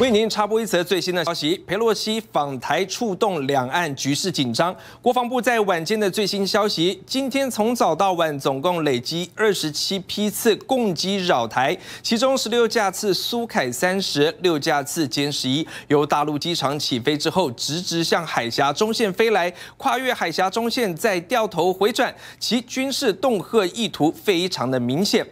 为您插播一则最新的消息：佩洛西访台触动两岸局势紧张。国防部在晚间的最新消息，今天从早到晚总共累积二十七批次攻击扰台，其中十六架次苏凯三十六架次歼十一由大陆机场起飞之后，直直向海峡中线飞来，跨越海峡中线再掉头回转，其军事恫吓意图非常的明显。